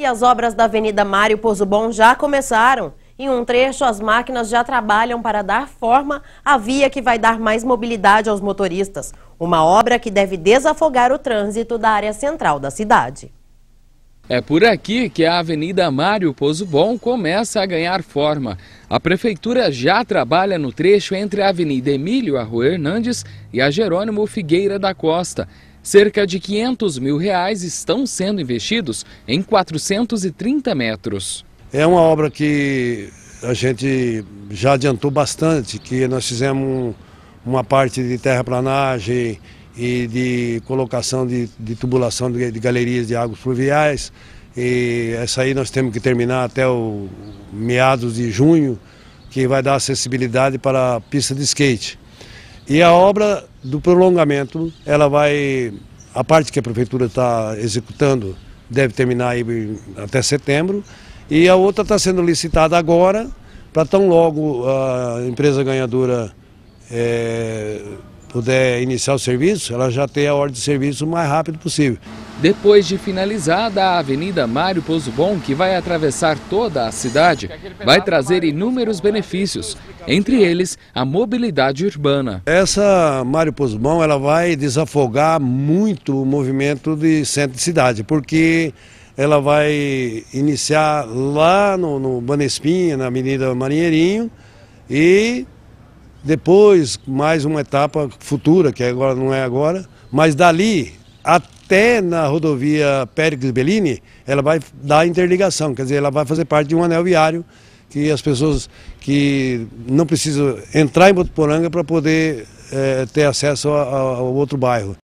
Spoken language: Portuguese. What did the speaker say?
E as obras da Avenida Mário Bom já começaram. Em um trecho, as máquinas já trabalham para dar forma à via que vai dar mais mobilidade aos motoristas. Uma obra que deve desafogar o trânsito da área central da cidade. É por aqui que a Avenida Mário Bom começa a ganhar forma. A prefeitura já trabalha no trecho entre a Avenida Emílio Arrua Hernandes e a Jerônimo Figueira da Costa. Cerca de 500 mil reais estão sendo investidos em 430 metros. É uma obra que a gente já adiantou bastante, que nós fizemos uma parte de terraplanagem e de colocação de, de tubulação de, de, galerias de águas fluviais. E essa aí nós temos que terminar até o meados de junho, que vai dar acessibilidade para a pista de skate. E a obra do prolongamento, ela vai. A parte que a prefeitura está executando deve terminar até setembro, e a outra está sendo licitada agora, para tão logo a empresa ganhadora é, puder iniciar o serviço, ela já tem a ordem de serviço o mais rápido possível. Depois de finalizada a Avenida Mário Bom, que vai atravessar toda a cidade, vai trazer inúmeros benefícios, entre eles a mobilidade urbana. Essa Mário Pozubon ela vai desafogar muito o movimento de centro de cidade, porque ela vai iniciar lá no, no Banespinha, na Avenida Marinheirinho, e depois, mais uma etapa futura, que agora não é agora, mas dali até na rodovia Péricles Bellini, ela vai dar interligação, quer dizer, ela vai fazer parte de um anel viário que as pessoas que não precisam entrar em Botuporanga para poder é, ter acesso ao outro bairro.